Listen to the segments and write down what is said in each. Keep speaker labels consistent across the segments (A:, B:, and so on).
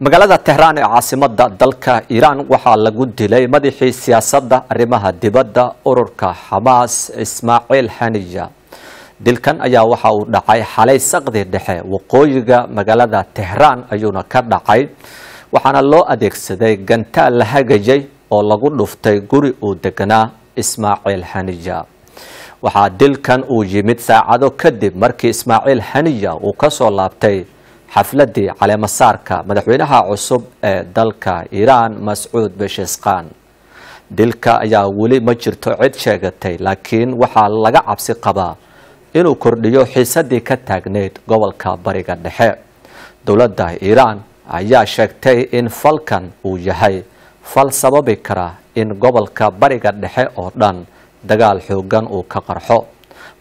A: magaalada tehraan ee caasimada dalka iiraan waxaa lagu dilay madaxii siyaasadda arrimaha dibadda ururka xamaas ismaaciil xaniya dilkan ayaa waxa uu dhacay xalay saqdi dhexe waqooyiga magaalada tehraan ayuuna ka dhacay waxaana loo adeegsaday gantaal la hagajay oo lagu dhuftay guri uu deganaa ismaaciil xaniya waxaa dilkan uu yimid saacado kadib markii ismaaciil xaniya uu kasoo laabtay xafladii caleemasaarka madaxweynaha cusub ee dalka iiraan mascuud besheskan dilka ayaa weli ma jirto cid sheegatay laakiin waxaa laga cabsi qabaa inuu kordhiyo xiisadii ka taagnayd gobolka bariga dhexe dowladda iiraan ayaa sheegtay in falkan uu yahay fal sababi kara in gobolka bariga dhexe oo dhan dagaal xoogan uu ka qarxo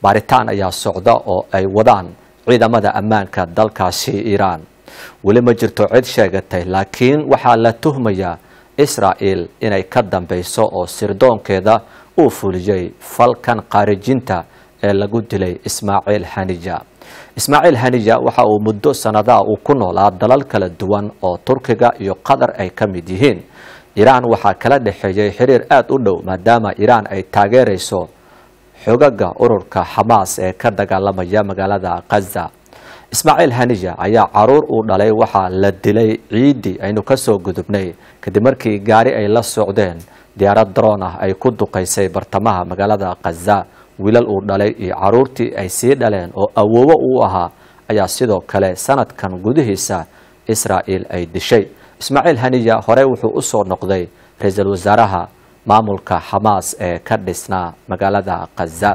A: baaritaan ayaa socda oo ay wadaan ciidamada ammaanka dalkaasi iiraan weli ma jirto cid sheegatay laakiin waxaa la tuhmayaa israa'el inay ka dambeyso oo sirdoonkeeda uu fuliyey falkan khaarijinta ee lagu dilay ismaaciil hanija ismaaciil hanija waxa uu muddo sannadaa uu ku noolaa dalal kala duwan oo turkiga iyo qatar ay ka mid yihiin iiraan waxaa kala dhexeeyey xiriir aada u dhow maadaama iiraan ay taageerayso xogaga ururka xamaas ee ka dagaalamaya magaalada khaza ismaaciil haniya ayaa caruur uu dhalay waxaa la dilay ciiddii aynu kasoo gudubnay kadib markii gaari ay la socdeen diyaarad daroon ah ay ku duqaysay bartamaha magaalada khaza wiilal uu dhalay iyo caruurtii ay sii dhaleen oo awoowo uu ahaa ayaa sidoo kale sanadkan gudihiisa israa'il ay dishay ismaaciil haniya horey wuxuu usoo noqday ra-iisul wasaaraha maamulka xamaas ee ka dhisnaa magaalada khaza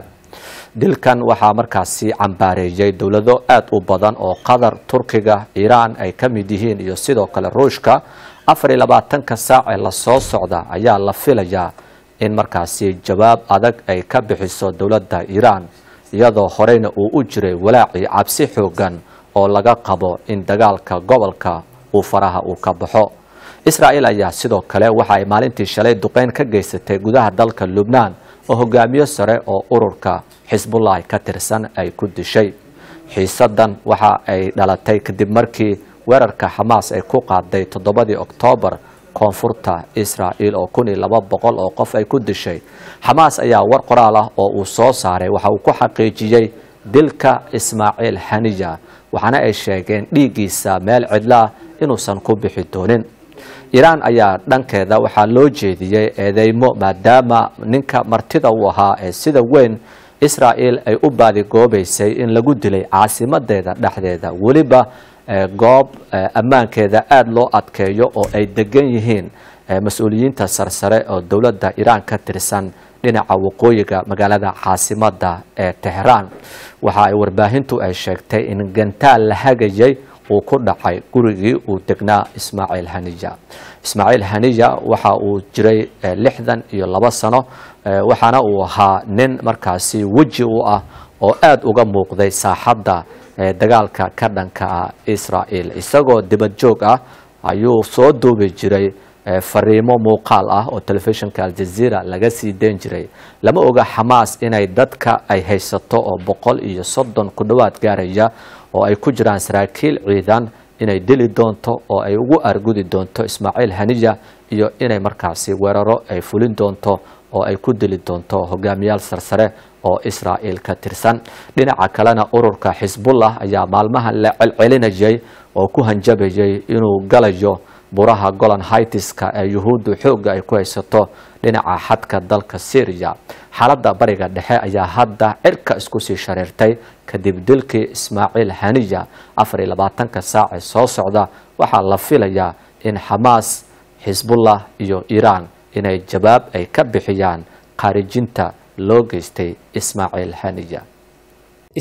A: dilkan waxaa markaasi cambaareeyay dowlado aada u badan oo qatar turkiga iiraan ay ka mid yihiin iyo sidoo kale ruushka afar iyo labaatanka saac ee lasoo socda ayaa la filayaa in markaasi jawaab adag ay ka bixiso dowladda iiraan iyadoo horeyna uu u jiray walaacii cabsi xoogan oo laga qabo in dagaalka gobolka uu faraha uu ka baxo israa'iil ayaa sidoo kale waxa ay maalintii shalay duqeyn ka geysatay gudaha dalka lubnaan oo hogaamiyo sare oo ururka xisbullahi ka tirsan ay ku dishay xiisadan waxa ay dhalatay kadib markii weerarka xamaas ay ku qaaday toddobadii oktoobar koonfurta israa'iil oo kun iyo laba boqol oo qof ay ku dishay xamaas ayaa war qoraal ah oo uu soo saaray waxa uu ku xaqiijiyey dilka ismaaciil haniya waxaana ay sheegeen dhiiggiisa meel cidlaah inuusan ku bixi doonin iraan ayaa dhankeeda waxaa loo jeediyey eedeymo maadaama ninka martida uu ahaa ee sida weyn israa'il ay u baadi baadigoobaysay in lagu dilay caasimadeeda dhexdeeda weliba eh, goob eh, ammaankeeda aada loo adkeeyo oo ay degan yihiin mas-uuliyiinta sarsare oo dowladda iiraan ka tirsan dhinaca waqooyiga magaalada caasimada ee teheraan waxa ay warbaahintu ay sheegtay in gantaal la hagayay uu ku dhacay gurigii uu degnaa ismaaciil haniya ismaaciil haniya waxa uu jiray lixdan iyo labo sano waxaana uu ahaa nin markaasi weji u ah oo aada uga muuqday saaxadda dagaalka ka dhanka ah israa'iil isagoo dibad joog ah ayuu soo duubi jiray Eh, fariimo muuqaal ah oo telefishinka aljaziira laga sii deyn jiray lama oga xamaas inay dadka ay haysato oo boqol iyo soddon ku dhowaad gaaraya oo ay ku jiraan saraakiil ciidan inay dili doonto oo ay ugu argudi doonto ismaaciil haniya iyo inay markaasi weeraro ay fulin doonto oo ay ku dili doonto hogaamiyaal sarsare oo israa'iil ka tirsan dhinaca kalena ururka xisbullah ayaa maalmahan la celcelinayay oo ku hanjabayay inuu galayo buraha golan haytiska ee yuhuuddu xoogga ay ku haysato dhinaca xadka dalka syriya xaaladda bariga dhexe ayaa hadda cirka isku sii shareertay kadib dilkii ismaaciil haniya afar iyo labaatanka saace soo socda waxaa la filayaa in xamaas xisbullah iyo iiraan inay jawaab ay ka bixiyaan khaarijinta loo geystay ismaaciil haniya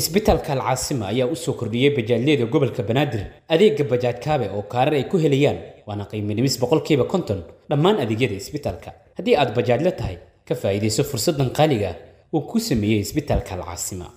A: isbitaalka alcaasima ayaa usoo soo kordhiyey bajaajyada gobolka banaadir adeega bajaaj kaabe oo kaarar ay ku helayaan waana qiimi dhimis boqolkiiba konton dhammaan adeegyada isbitaalka haddii aad bajaajla tahay ka faa'iidayso fursaddan qaaliga uu ah ku sameeyey isbitaalka alcaasima